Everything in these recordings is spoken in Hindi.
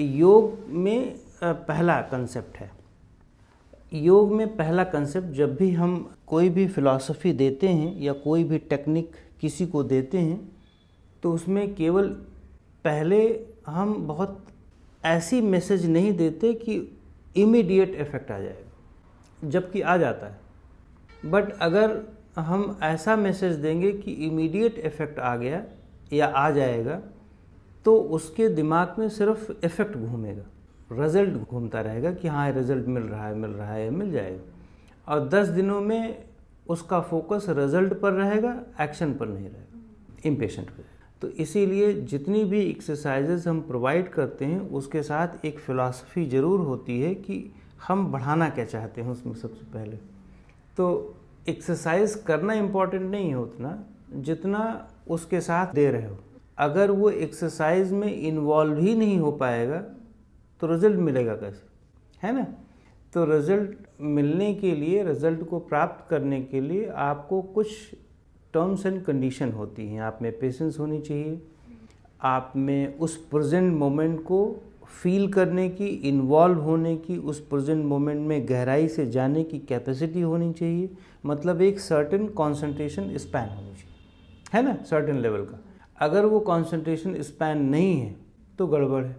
योग में पहला कंसेप्ट है योग में पहला कंसेप्ट जब भी हम कोई भी फिलॉसफी देते हैं या कोई भी टेक्निक किसी को देते हैं तो उसमें केवल पहले हम बहुत ऐसी मैसेज नहीं देते कि इमीडिएट इफेक्ट आ जाएगा जबकि आ जाता है बट अगर हम ऐसा मैसेज देंगे कि इमीडिएट इफेक्ट आ गया या आ जाएगा तो उसके दिमाग में सिर्फ इफ़ेक्ट घूमेगा रिज़ल्ट घूमता रहेगा कि हाँ रिज़ल्ट मिल रहा है मिल रहा है मिल जाएगा और दस दिनों में उसका फोकस रिज़ल्ट पर रहेगा एक्शन पर नहीं रहेगा इम्पेशेंट तो इसीलिए जितनी भी एक्सरसाइजेज हम प्रोवाइड करते हैं उसके साथ एक फ़िलासफ़ी ज़रूर होती है कि हम बढ़ाना क्या चाहते हैं उसमें सबसे पहले तो एक्सरसाइज करना इम्पॉर्टेंट नहीं है उतना जितना उसके साथ दे रहे हो अगर वो एक्सरसाइज में इन्वॉल्व ही नहीं हो पाएगा तो रिजल्ट मिलेगा कैसे है ना तो रिजल्ट मिलने के लिए रिजल्ट को प्राप्त करने के लिए आपको कुछ टर्म्स एंड कंडीशन होती हैं आप में पेशेंस होनी चाहिए आप में उस प्रेजेंट मोमेंट को फील करने की इन्वॉल्व होने की उस प्रेजेंट मोमेंट में गहराई से जाने की कैपेसिटी होनी चाहिए मतलब एक सर्टेन कॉन्सेंट्रेशन स्पैन होनी चाहिए है ना सर्टेन लेवल का अगर वो कॉन्सेंट्रेशन स्पैन नहीं है तो गड़बड़ है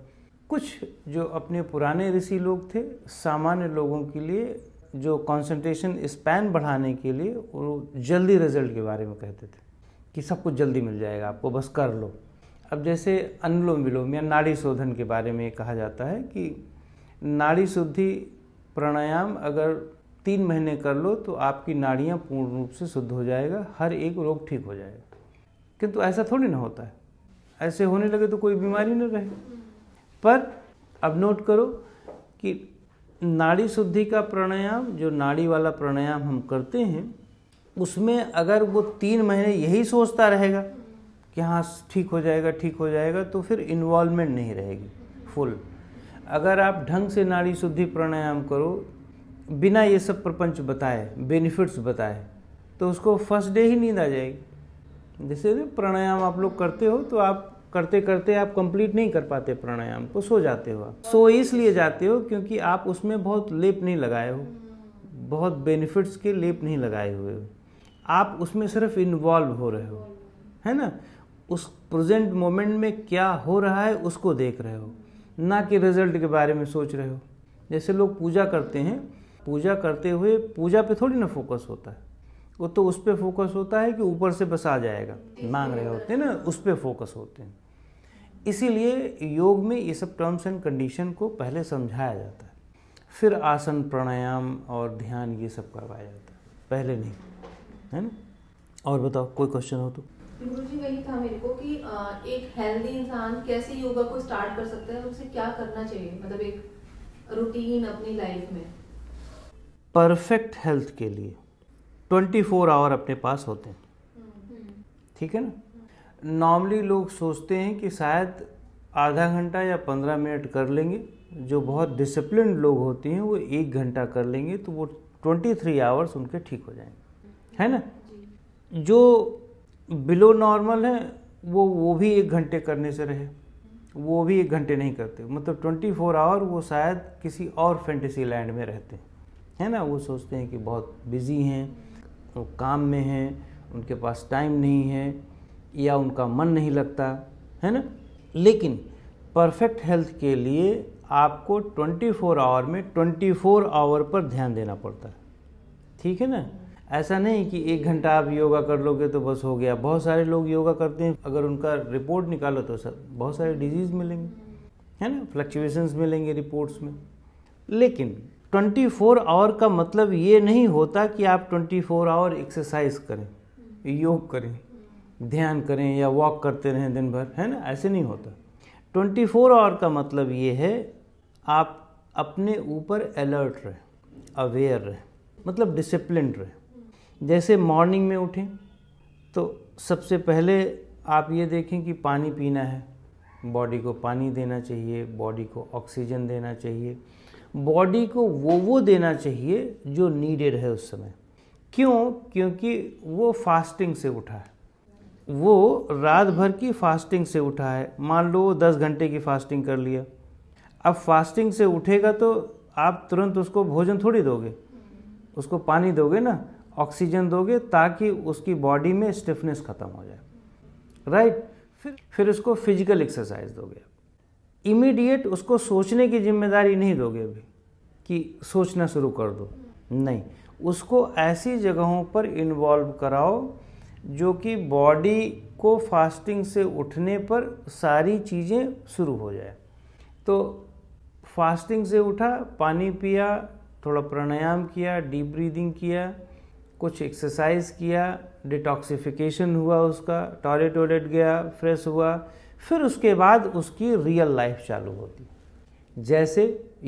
कुछ जो अपने पुराने ऋषि लोग थे सामान्य लोगों के लिए जो कॉन्सेंट्रेशन स्पैन बढ़ाने के लिए वो जल्दी रिजल्ट के बारे में कहते थे कि सब कुछ जल्दी मिल जाएगा आपको बस कर लो अब जैसे अनुलोम विलोम या नाड़ी शोधन के बारे में कहा जाता है कि नाड़ी शुद्धि प्राणायाम अगर तीन महीने कर लो तो आपकी नाड़ियाँ पूर्ण रूप से शुद्ध हो जाएगा हर एक रोग ठीक हो जाएगा किंतु ऐसा थोड़ी ना होता है ऐसे होने लगे तो कोई बीमारी ना रहे पर अब नोट करो कि नाड़ी शुद्धि का प्राणायाम जो नाड़ी वाला प्राणायाम हम करते हैं उसमें अगर वो तीन महीने यही सोचता रहेगा कि हाँ ठीक हो जाएगा ठीक हो जाएगा तो फिर इन्वॉल्वमेंट नहीं रहेगी फुल अगर आप ढंग से नाड़ी शुद्धि प्राणायाम करो बिना ये सब प्रपंच बताए बेनिफिट्स बताए तो उसको फर्स्ट डे ही नींद आ जाएगी जैसे प्राणायाम आप लोग करते हो तो आप करते करते आप कंप्लीट नहीं कर पाते प्राणायाम को सो जाते हो आप सो इसलिए जाते हो क्योंकि आप उसमें बहुत लेप नहीं लगाए हो बहुत बेनिफिट्स के लेप नहीं लगाए हुए हो आप उसमें सिर्फ इन्वॉल्व हो रहे हो है ना उस प्रेजेंट मोमेंट में क्या हो रहा है उसको देख रहे हो ना कि रिजल्ट के बारे में सोच रहे हो जैसे लोग पूजा करते हैं पूजा करते हुए पूजा पे थोड़ी ना फोकस होता है वो तो उस पर फोकस होता है कि ऊपर से बस आ जाएगा मांग रहे होते हैं ना उस पर फोकस होते हैं इसीलिए योग में ये सब टर्म्स एंड कंडीशन को पहले समझाया जाता है फिर आसन प्राणायाम और ध्यान ये सब करवाया जाता है पहले नहीं है ना और बताओ कोई क्वेश्चन हो तो गुरु जी वही था मेरे को कि एक हेल्दी इंसान कैसे योगा को स्टार्ट कर सकता है उसे क्या करना चाहिए मतलब एक रूटीन अपनी लाइफ में परफेक्ट हेल्थ के लिए ट्वेंटी फोर आवर अपने पास होते हैं हम्म। ठीक है ना नॉर्मली लोग सोचते हैं कि शायद आधा घंटा या पंद्रह मिनट कर लेंगे जो बहुत डिसिप्लिन लोग होते हैं वो एक घंटा कर लेंगे तो वो ट्वेंटी थ्री आवर्स उनके ठीक हो जाएंगे है ना जो बिलो नॉर्मल है वो वो भी एक घंटे करने से रहे वो भी एक घंटे नहीं करते मतलब ट्वेंटी फोर आवर वो शायद किसी और फैंटेसी लैंड में रहते हैं है ना वो सोचते हैं कि बहुत बिजी हैं वो काम में हैं उनके पास टाइम नहीं है या उनका मन नहीं लगता है ना लेकिन परफेक्ट हेल्थ के लिए आपको 24 आवर में 24 आवर पर ध्यान देना पड़ता है ठीक है ना ऐसा नहीं कि एक घंटा आप योगा कर लोगे तो बस हो गया बहुत सारे लोग योगा करते हैं अगर उनका रिपोर्ट निकालो तो सर बहुत सारे डिजीज़ मिलेंगे है ना फ्लक्चुएशंस मिलेंगे रिपोर्ट्स में लेकिन ट्वेंटी फोर आवर का मतलब ये नहीं होता कि आप ट्वेंटी फोर आवर एक्सरसाइज करें योग करें ध्यान करें या वॉक करते रहें दिन भर है ना ऐसे नहीं होता ट्वेंटी फोर आवर का मतलब ये है आप अपने ऊपर अलर्ट रहें अवेयर रहें मतलब डिसिप्लिन रहें जैसे मॉर्निंग में उठें तो सबसे पहले आप ये देखें कि पानी पीना है बॉडी को पानी देना चाहिए बॉडी को ऑक्सीजन देना चाहिए बॉडी को वो वो देना चाहिए जो नीडेड है उस समय क्यों क्योंकि वो फास्टिंग से उठा है वो रात भर की फास्टिंग से उठा है मान लो वो दस घंटे की फास्टिंग कर लिया अब फास्टिंग से उठेगा तो आप तुरंत उसको भोजन थोड़ी दोगे उसको पानी दोगे ना ऑक्सीजन दोगे ताकि उसकी बॉडी में स्टिफनेस ख़त्म हो जाए राइट फिर फिर उसको फिजिकल एक्सरसाइज दोगे इमीडिएट उसको सोचने की जिम्मेदारी नहीं दोगे अभी कि सोचना शुरू कर दो नहीं उसको ऐसी जगहों पर इन्वॉल्व कराओ जो कि बॉडी को फास्टिंग से उठने पर सारी चीज़ें शुरू हो जाए तो फास्टिंग से उठा पानी पिया थोड़ा प्राणायाम किया डीप ब्रीदिंग किया कुछ एक्सरसाइज किया डिटॉक्सिफिकेशन हुआ उसका टॉयलेट वॉयलेट गया फ्रेश हुआ फिर उसके बाद उसकी रियल लाइफ चालू होती है जैसे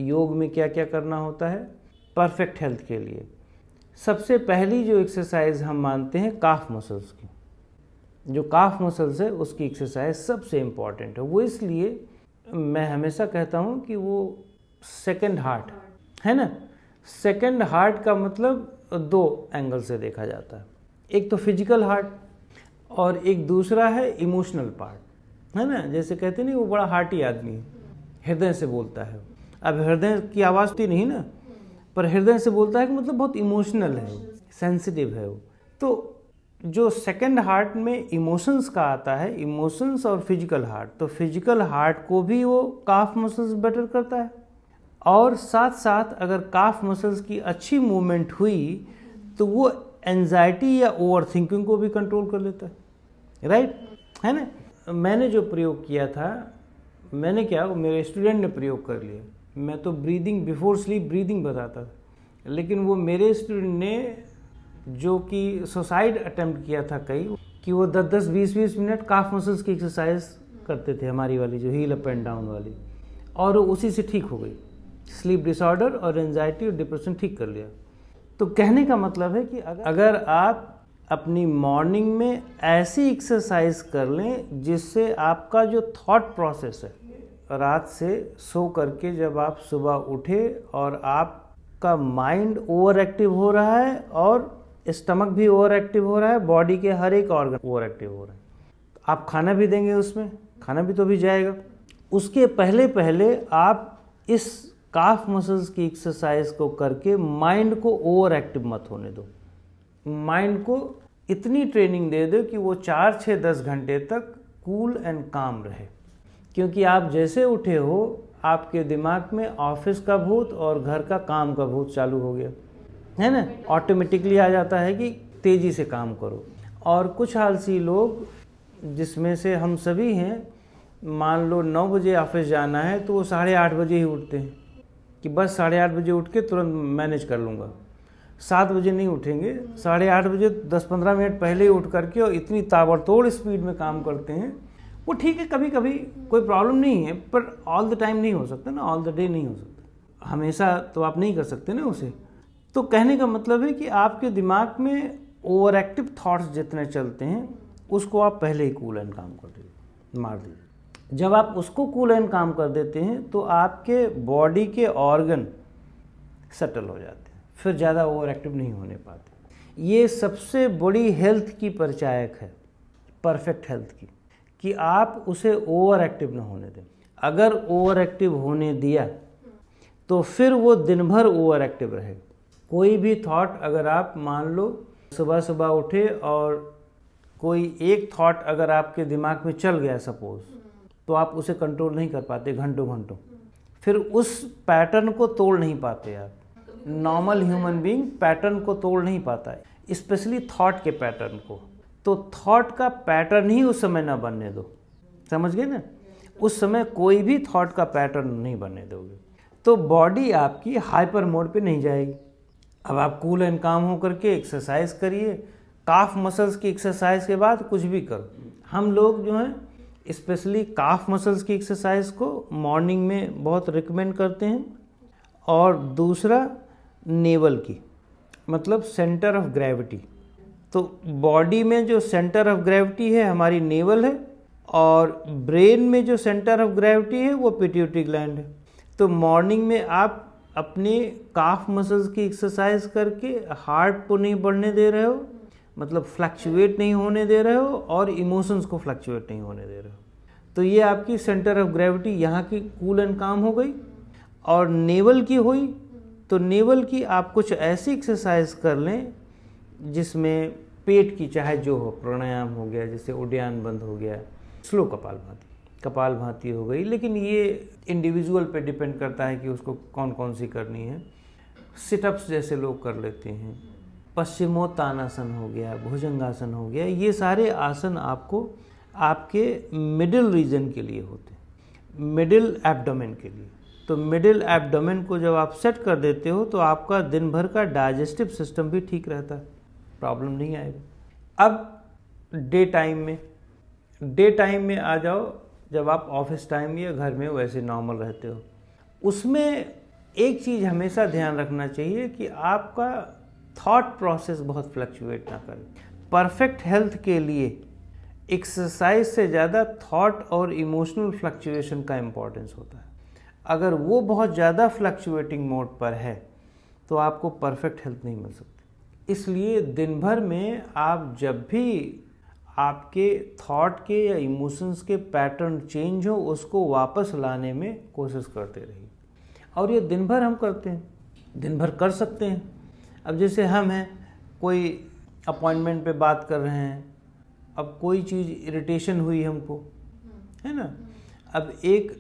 योग में क्या क्या करना होता है परफेक्ट हेल्थ के लिए सबसे पहली जो एक्सरसाइज हम मानते हैं काफ मसल्स की जो काफ मसल्स है उसकी एक्सरसाइज सबसे इम्पॉर्टेंट है वो इसलिए मैं हमेशा कहता हूँ कि वो सेकंड हार्ट है ना सेकंड हार्ट का मतलब दो एंगल से देखा जाता है एक तो फिजिकल हार्ट और एक दूसरा है इमोशनल पार्ट है ना जैसे कहते नहीं वो बड़ा हार्टी आदमी है हृदय से बोलता है अब हृदय की आवाज़ तो नहीं ना पर हृदय से बोलता है कि मतलब बहुत इमोशनल है सेंसिटिव है वो तो जो सेकंड हार्ट में इमोशंस का आता है इमोशंस और फिजिकल हार्ट तो फिजिकल हार्ट को भी वो काफ मसल्स बेटर करता है और साथ साथ अगर काफ मसल्स की अच्छी मूवमेंट हुई तो वो एनजाइटी या ओवर थिंकिंग को भी कंट्रोल कर लेता है राइट है ना मैंने जो प्रयोग किया था मैंने क्या वो मेरे स्टूडेंट ने प्रयोग कर लिया मैं तो ब्रीदिंग बिफोर स्लीप ब्रीदिंग बताता था लेकिन वो मेरे स्टूडेंट ने जो कि सुसाइड अटेम्प्ट किया था कई कि वो दस दस बीस बीस मिनट काफ मसल्स की एक्सरसाइज करते थे हमारी वाली जो हील अप एंड डाउन वाली और उसी से ठीक हो गई स्लीप डिसऑर्डर और एनजाइटी और डिप्रेशन ठीक कर लिया तो कहने का मतलब है कि अगर आप अपनी मॉर्निंग में ऐसी एक्सरसाइज कर लें जिससे आपका जो थॉट प्रोसेस है रात से सो करके जब आप सुबह उठे और आपका माइंड ओवर एक्टिव हो रहा है और स्टमक भी ओवर एक्टिव हो रहा है बॉडी के हर एक ऑर्गन ओवर एक्टिव हो रहा है आप खाना भी देंगे उसमें खाना भी तो भी जाएगा उसके पहले पहले आप इस काफ मसल्स की एक्सरसाइज को करके माइंड को ओवर एक्टिव मत होने दो माइंड को इतनी ट्रेनिंग दे दो कि वो चार छः दस घंटे तक कूल एंड काम रहे क्योंकि आप जैसे उठे हो आपके दिमाग में ऑफिस का भूत और घर का काम का भूत चालू हो गया है ना ऑटोमेटिकली आ जाता है कि तेज़ी से काम करो और कुछ आलसी लोग जिसमें से हम सभी हैं मान लो नौ बजे ऑफिस जाना है तो वो साढ़े आठ बजे ही उठते हैं कि बस साढ़े आठ बजे उठ के तुरंत मैनेज कर लूँगा सात बजे नहीं उठेंगे साढ़े आठ बजे दस पंद्रह मिनट पहले ही उठ करके और इतनी ताबड़तोड़ स्पीड में काम करते हैं वो ठीक है कभी कभी कोई प्रॉब्लम नहीं है पर ऑल द टाइम नहीं हो सकता ना ऑल द डे नहीं हो सकता हमेशा तो आप नहीं कर सकते ना उसे तो कहने का मतलब है कि आपके दिमाग में ओवर एक्टिव थाट्स जितने चलते हैं उसको आप पहले ही कूल एंड काम कर दीजिए मार दीजिए जब आप उसको कूल एंड काम कर देते हैं तो आपके बॉडी के ऑर्गन सेटल हो जाते हैं फिर ज़्यादा ओवर एक्टिव नहीं होने पाते ये सबसे बड़ी हेल्थ की परचायक है परफेक्ट हेल्थ की कि आप उसे ओवर एक्टिव ना होने दें अगर ओवर एक्टिव होने दिया तो फिर वो दिन भर ओवर एक्टिव रहे कोई भी थॉट अगर आप मान लो सुबह सुबह उठे और कोई एक थॉट अगर आपके दिमाग में चल गया सपोज तो आप उसे कंट्रोल नहीं कर पाते घंटों घंटों फिर उस पैटर्न को तोड़ नहीं पाते आप नॉर्मल ह्यूमन बीइंग पैटर्न को तोड़ नहीं पाता है स्पेशली थॉट के पैटर्न को तो थॉट का पैटर्न ही उस समय ना बनने दो समझ गए ना उस समय कोई भी थॉट का पैटर्न नहीं बनने दोगे तो बॉडी आपकी हाइपर मोड पे नहीं जाएगी अब आप कूल एंड काम हो करके एक्सरसाइज करिए काफ मसल्स की एक्सरसाइज के बाद कुछ भी करो हम लोग जो हैं स्पेशली काफ मसल्स की एक्सरसाइज को मॉर्निंग में बहुत रिकमेंड करते हैं और दूसरा नेवल की मतलब सेंटर ऑफ ग्रेविटी तो बॉडी में जो सेंटर ऑफ ग्रेविटी है हमारी नेवल है और ब्रेन में जो सेंटर ऑफ ग्रेविटी है वो पिट्यूटरी ग्लैंड है तो मॉर्निंग में आप अपने काफ मसल्स की एक्सरसाइज करके हार्ट को नहीं बढ़ने दे रहे हो मतलब फ्लक्चुएट नहीं होने दे रहे हो और इमोशंस को फ्लक्चुएट नहीं होने दे रहे हो तो ये आपकी सेंटर ऑफ ग्रेविटी यहाँ की कूल एंड काम हो गई और नेवल की हुई तो नेवल की आप कुछ ऐसी एक्सरसाइज कर लें जिसमें पेट की चाहे जो हो प्राणायाम हो गया जैसे उड्यान बंद हो गया स्लो कपाल भाती कपाल भाती हो गई लेकिन ये इंडिविजुअल पे डिपेंड करता है कि उसको कौन कौन सी करनी है सिटअप्स जैसे लोग कर लेते हैं पश्चिमोत्तानासन हो गया भुजंगासन हो गया ये सारे आसन आपको आपके मिडिल रीजन के लिए होते हैं मिडिल एब्डोमेन के लिए तो मिडिल एब्डोमेन को जब आप सेट कर देते हो तो आपका दिन भर का डाइजेस्टिव सिस्टम भी ठीक रहता है प्रॉब्लम नहीं आएगा अब डे टाइम में डे टाइम में आ जाओ जब आप ऑफिस टाइम या घर में वैसे नॉर्मल रहते हो उसमें एक चीज़ हमेशा ध्यान रखना चाहिए कि आपका थॉट प्रोसेस बहुत फ्लक्चुएट ना करे परफेक्ट हेल्थ के लिए एक्सरसाइज से ज़्यादा थॉट और इमोशनल फ्लक्चुएशन का इम्पोर्टेंस होता है अगर वो बहुत ज़्यादा फ्लक्चुएटिंग मोड पर है तो आपको परफेक्ट हेल्थ नहीं मिल सकती इसलिए दिन भर में आप जब भी आपके थॉट के या इमोशंस के पैटर्न चेंज हो उसको वापस लाने में कोशिश करते रहिए और ये दिन भर हम करते हैं दिन भर कर सकते हैं अब जैसे हम हैं कोई अपॉइंटमेंट पे बात कर रहे हैं अब कोई चीज़ इरिटेशन हुई हमको है ना अब एक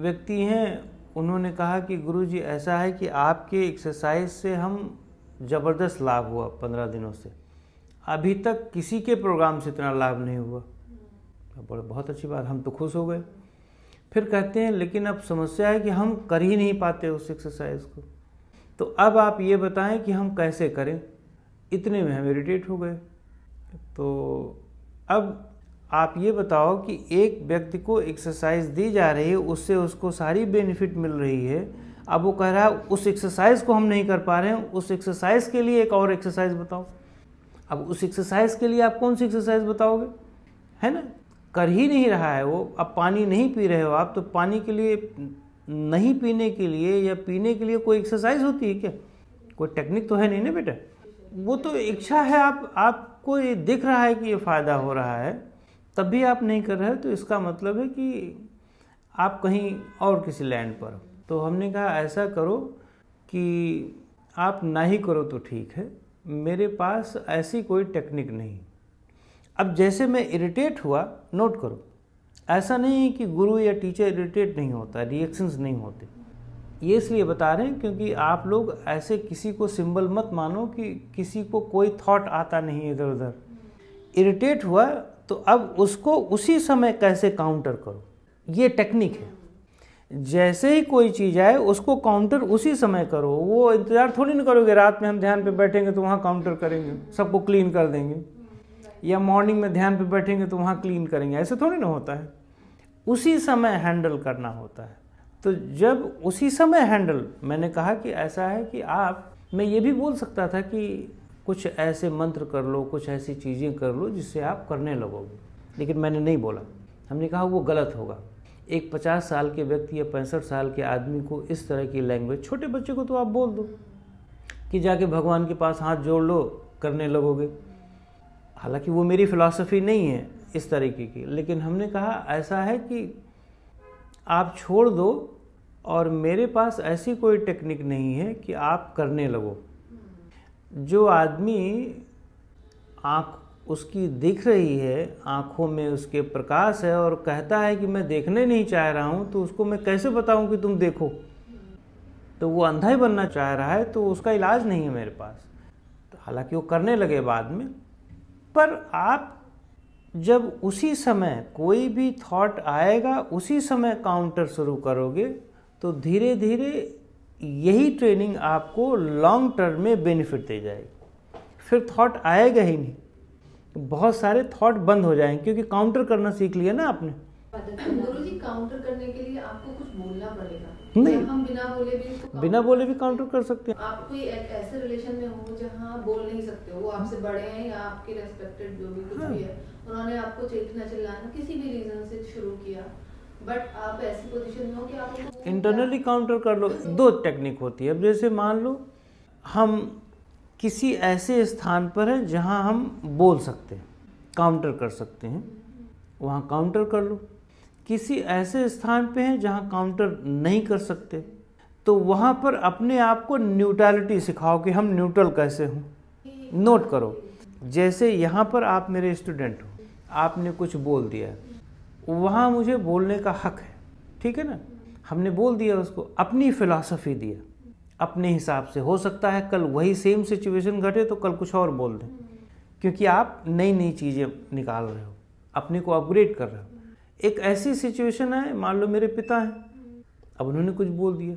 व्यक्ति हैं उन्होंने कहा कि गुरु जी ऐसा है कि आपके एक्सरसाइज से हम ज़बरदस्त लाभ हुआ पंद्रह दिनों से अभी तक किसी के प्रोग्राम से इतना लाभ नहीं हुआ तो बोले बहुत अच्छी बात हम तो खुश हो गए फिर कहते हैं लेकिन अब समस्या है कि हम कर ही नहीं पाते उस एक्सरसाइज को तो अब आप ये बताएं कि हम कैसे करें इतने में हम इरीटेट हो गए तो अब आप ये बताओ कि एक व्यक्ति को एक्सरसाइज दी जा रही है उससे उसको सारी बेनिफिट मिल रही है अब वो कह रहा है उस एक्सरसाइज को हम नहीं कर पा रहे हैं उस एक्सरसाइज के लिए एक और एक्सरसाइज बताओ अब उस एक्सरसाइज के लिए आप कौन सी एक्सरसाइज बताओगे है ना कर ही नहीं रहा है वो अब पानी नहीं पी रहे हो आप तो पानी के लिए नहीं पीने के लिए या पीने के लिए कोई एक्सरसाइज होती है क्या कोई टेक्निक तो है नहीं ना बेटा वो तो इच्छा है आप आपको ये दिख रहा है कि ये फ़ायदा हो रहा है तब भी आप नहीं कर रहे तो इसका मतलब है कि आप कहीं और किसी लैंड पर तो हमने कहा ऐसा करो कि आप ना ही करो तो ठीक है मेरे पास ऐसी कोई टेक्निक नहीं अब जैसे मैं इरिटेट हुआ नोट करो ऐसा नहीं है कि गुरु या टीचर इरिटेट नहीं होता रिएक्शंस नहीं होते ये इसलिए बता रहे हैं क्योंकि आप लोग ऐसे किसी को सिंबल मत मानो कि किसी को कोई थॉट आता नहीं इधर उधर इरिटेट हुआ तो अब उसको उसी समय कैसे काउंटर करो ये टेक्निक है जैसे ही कोई चीज़ आए उसको काउंटर उसी समय करो वो इंतज़ार थोड़ी ना करोगे रात में हम ध्यान पे बैठेंगे तो वहाँ काउंटर करेंगे सबको क्लीन कर देंगे या मॉर्निंग में ध्यान पे बैठेंगे तो वहाँ क्लीन करेंगे ऐसे थोड़ी ना होता है उसी समय हैंडल करना होता है तो जब उसी समय हैंडल मैंने कहा कि ऐसा है कि आप मैं ये भी बोल सकता था कि कुछ ऐसे मंत्र कर लो कुछ ऐसी चीज़ें कर लो जिससे आप करने लगोगे लेकिन मैंने नहीं बोला हमने कहा वो गलत होगा एक पचास साल के व्यक्ति या पैंसठ साल के आदमी को इस तरह की लैंग्वेज छोटे बच्चे को तो आप बोल दो कि जाके भगवान के पास हाथ जोड़ लो करने लगोगे हालांकि वो मेरी फिलॉसफी नहीं है इस तरीके की लेकिन हमने कहा ऐसा है कि आप छोड़ दो और मेरे पास ऐसी कोई टेक्निक नहीं है कि आप करने लगो जो आदमी आँख उसकी दिख रही है आँखों में उसके प्रकाश है और कहता है कि मैं देखने नहीं चाह रहा हूँ तो उसको मैं कैसे बताऊँ कि तुम देखो तो वो अंधा ही बनना चाह रहा है तो उसका इलाज नहीं है मेरे पास तो हालांकि वो करने लगे बाद में पर आप जब उसी समय कोई भी थॉट आएगा उसी समय काउंटर शुरू करोगे तो धीरे धीरे यही ट्रेनिंग आपको लॉन्ग टर्म में बेनिफिट दे जाएगी फिर थॉट आएगा ही नहीं बहुत सारे थॉट बंद हो जाएंगे क्योंकि काउंटर करना सीख लिया ना आपने काउंटर करने के लिए आपको कुछ बोलना पड़ेगा नहीं हम बिना बोले भी बिना बोले भी काउंटर कर सकते हैं आप कोई ऐसे रिलेशन में हो जहाँ बोल नहीं सकते हो वो आपसे बड़े हैं या आपके रेस्पेक्टेड जो भी कुछ हाँ। भी है उन्होंने आपको चिल्ला चिल्लाना किसी भी रीजन से शुरू किया इंटरनली काउंटर कर लो दो टेक्निक होती है अब जैसे मान लो हम किसी ऐसे स्थान पर हैं जहां हम बोल सकते हैं काउंटर कर सकते हैं वहां काउंटर कर लो किसी ऐसे स्थान पे हैं जहां काउंटर नहीं कर सकते तो वहां पर अपने आप को न्यूट्रलिटी सिखाओ कि हम न्यूट्रल कैसे हों नोट करो जैसे यहाँ पर आप मेरे स्टूडेंट हो आपने कुछ बोल दिया है वहाँ मुझे बोलने का हक है ठीक है ना हमने बोल दिया उसको अपनी फ़िलासफ़ी दिया अपने हिसाब से हो सकता है कल वही सेम सिचुएशन घटे तो कल कुछ और बोल दें क्योंकि आप नई नई चीज़ें निकाल रहे हो अपने को अपग्रेड कर रहे हो एक ऐसी सिचुएशन है मान लो मेरे पिता हैं अब उन्होंने कुछ बोल दिया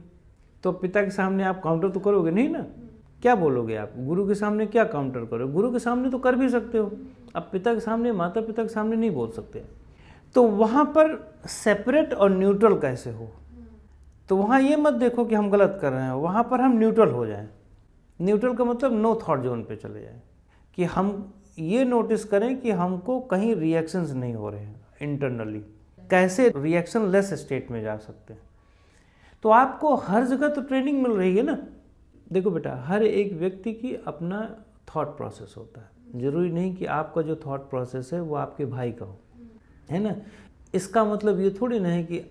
तो पिता के सामने आप काउंटर तो करोगे नहीं ना क्या बोलोगे आप गुरु के सामने क्या काउंटर करोगे गुरु के सामने तो कर भी सकते हो अब पिता के सामने माता पिता के सामने नहीं बोल सकते तो वहाँ पर सेपरेट और न्यूट्रल कैसे हो तो वहाँ ये मत देखो कि हम गलत कर रहे हैं वहाँ पर हम न्यूट्रल हो जाएं न्यूट्रल का मतलब नो थॉट जोन पे चले जाएं कि हम ये नोटिस करें कि हमको कहीं रिएक्शंस नहीं हो रहे हैं इंटरनली कैसे रिएक्शन लेस स्टेट में जा सकते हैं तो आपको हर जगह तो ट्रेनिंग मिल रही है ना देखो बेटा हर एक व्यक्ति की अपना थॉट प्रोसेस होता है ज़रूरी नहीं कि आपका जो थॉट प्रोसेस है वो आपके भाई का हो है ना इसका मतलब ये थोड़ी ना है कि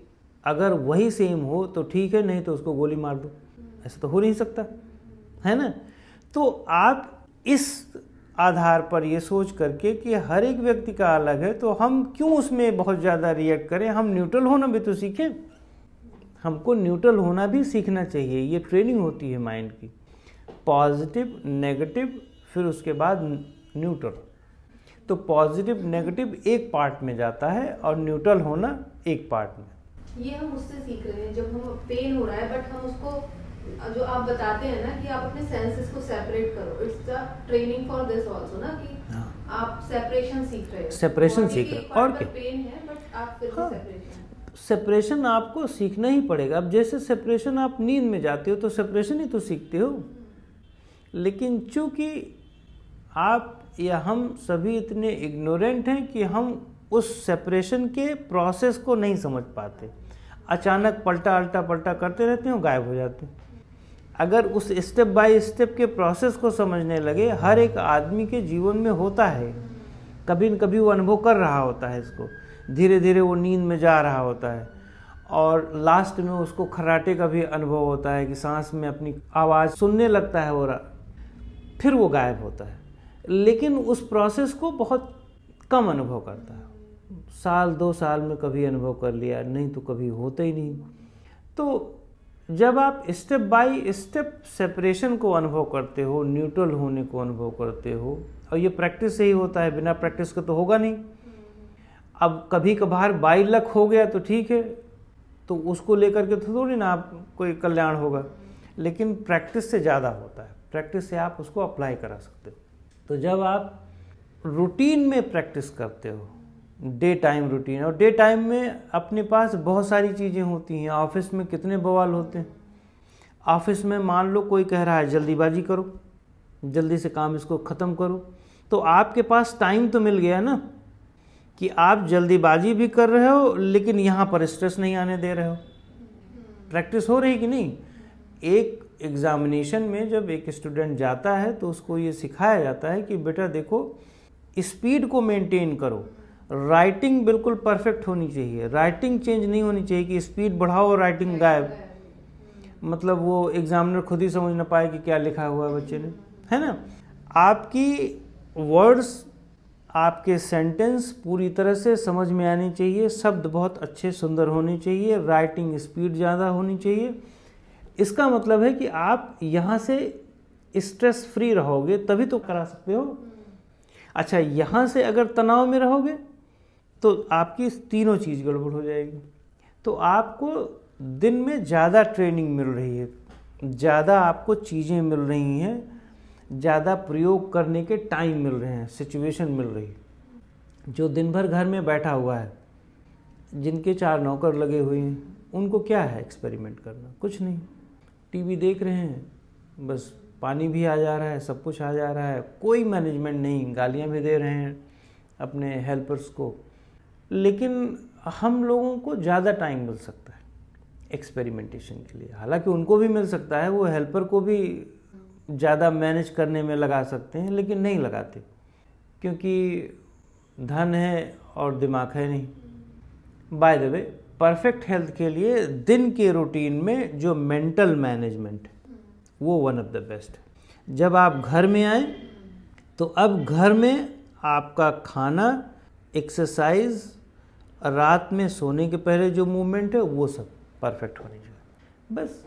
अगर वही सेम हो तो ठीक है नहीं तो उसको गोली मार दो ऐसा तो हो नहीं सकता है ना तो आप इस आधार पर ये सोच करके कि हर एक व्यक्ति का अलग है तो हम क्यों उसमें बहुत ज़्यादा रिएक्ट करें हम न्यूट्रल होना भी तो सीखें हमको न्यूट्रल होना भी सीखना चाहिए ये ट्रेनिंग होती है माइंड की पॉजिटिव नेगेटिव फिर उसके बाद न्यूट्रल तो पॉजिटिव नेगेटिव एक पार्ट में जाता है और न्यूट्रल होना एक पार्ट में ये हम उससे सीख रहे हैं जब हम पेन हो रहा है बट हम उसको जो आप बताते हैं ना कि आप अपने सेंसेस को सेपरेट करो it's the training for this also ना कि हाँ। आप सेपरेशन सीख रहे हैं सेपरेशन सीख रहे हैं और क्या पेन है बट आप फिर हाँ। सेपरेशन सेपरेशन आपको सीखना ही पड़ेगा अब जैसे सेपरेशन आप नींद में जाते हो तो सेपरेशन ही तो सीखते हो हम्म। लेकिन चूंकि आप या हम सभी इतने इग्नोरेंट हैं कि हम उस सेपरेशन के प्रोसेस को नहीं समझ पाते अचानक पलटा अल्टा पलटा करते रहते हैं गायब हो जाते हैं अगर उस स्टेप बाय स्टेप के प्रोसेस को समझने लगे हर एक आदमी के जीवन में होता है कभी न कभी वो अनुभव कर रहा होता है इसको धीरे धीरे वो नींद में जा रहा होता है और लास्ट में उसको खराटे का भी अनुभव होता है कि सांस में अपनी आवाज़ सुनने लगता है और फिर वो गायब होता है लेकिन उस प्रोसेस को बहुत कम अनुभव करता है साल दो साल में कभी अनुभव कर लिया नहीं तो कभी होता ही नहीं तो जब आप स्टेप बाय स्टेप सेपरेशन को अनुभव करते हो न्यूट्रल होने को अनुभव करते हो और ये प्रैक्टिस से ही होता है बिना प्रैक्टिस के तो होगा नहीं अब कभी कभार बाई लक हो गया तो ठीक है तो उसको लेकर के तो थोड़ी ना आप कोई कल्याण होगा लेकिन प्रैक्टिस से ज़्यादा होता है प्रैक्टिस से आप उसको अप्लाई करा सकते हो तो जब आप रूटीन में प्रैक्टिस करते हो डे टाइम रूटीन और डे टाइम में अपने पास बहुत सारी चीज़ें होती हैं ऑफिस में कितने बवाल होते हैं ऑफिस में मान लो कोई कह रहा है जल्दीबाजी करो जल्दी से काम इसको ख़त्म करो तो आपके पास टाइम तो मिल गया ना कि आप जल्दीबाजी भी कर रहे हो लेकिन यहाँ पर स्ट्रेस नहीं आने दे रहे हो प्रैक्टिस हो रही कि नहीं एक एग्ज़ामिनेशन में जब एक स्टूडेंट जाता है तो उसको ये सिखाया जाता है कि बेटा देखो स्पीड को मेंटेन करो राइटिंग बिल्कुल परफेक्ट होनी चाहिए राइटिंग चेंज नहीं होनी चाहिए कि स्पीड बढ़ाओ और राइटिंग गायब मतलब वो एग्ज़ामिनर खुद ही समझ ना पाए कि क्या लिखा हुआ है बच्चे ने है ना आपकी वर्ड्स आपके सेंटेंस पूरी तरह से समझ में आनी चाहिए शब्द बहुत अच्छे सुंदर होने चाहिए राइटिंग स्पीड ज़्यादा होनी चाहिए इसका मतलब है कि आप यहाँ से स्ट्रेस फ्री रहोगे तभी तो करा सकते हो अच्छा यहाँ से अगर तनाव में रहोगे तो आपकी तीनों चीज़ गड़बड़ हो जाएगी तो आपको दिन में ज़्यादा ट्रेनिंग मिल रही है ज़्यादा आपको चीज़ें मिल रही हैं ज़्यादा प्रयोग करने के टाइम मिल रहे हैं सिचुएशन मिल रही है जो दिन भर घर में बैठा हुआ है जिनके चार नौकर लगे हुए हैं उनको क्या है एक्सपेरिमेंट करना कुछ नहीं टीवी देख रहे हैं बस पानी भी आ जा रहा है सब कुछ आ जा रहा है कोई मैनेजमेंट नहीं गालियाँ भी दे रहे हैं अपने हेल्पर्स को लेकिन हम लोगों को ज़्यादा टाइम मिल सकता है एक्सपेरिमेंटेशन के लिए हालांकि उनको भी मिल सकता है वो हेल्पर को भी ज़्यादा मैनेज करने में लगा सकते हैं लेकिन नहीं लगाते क्योंकि धन है और दिमाग है नहीं by the way perfect health के लिए दिन के रूटीन में जो मेंटल मैनेजमेंट वो वन ऑफ द बेस्ट जब आप घर में आए तो अब घर में आपका खाना एक्सरसाइज रात में सोने के पहले जो मूवमेंट है वो सब परफेक्ट होनी चाहिए बस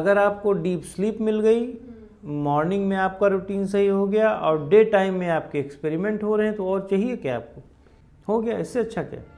अगर आपको डीप स्लीप मिल गई मॉर्निंग में आपका रूटीन सही हो गया और डे टाइम में आपके एक्सपेरिमेंट हो रहे हैं तो और चाहिए क्या आपको हो गया इससे अच्छा क्या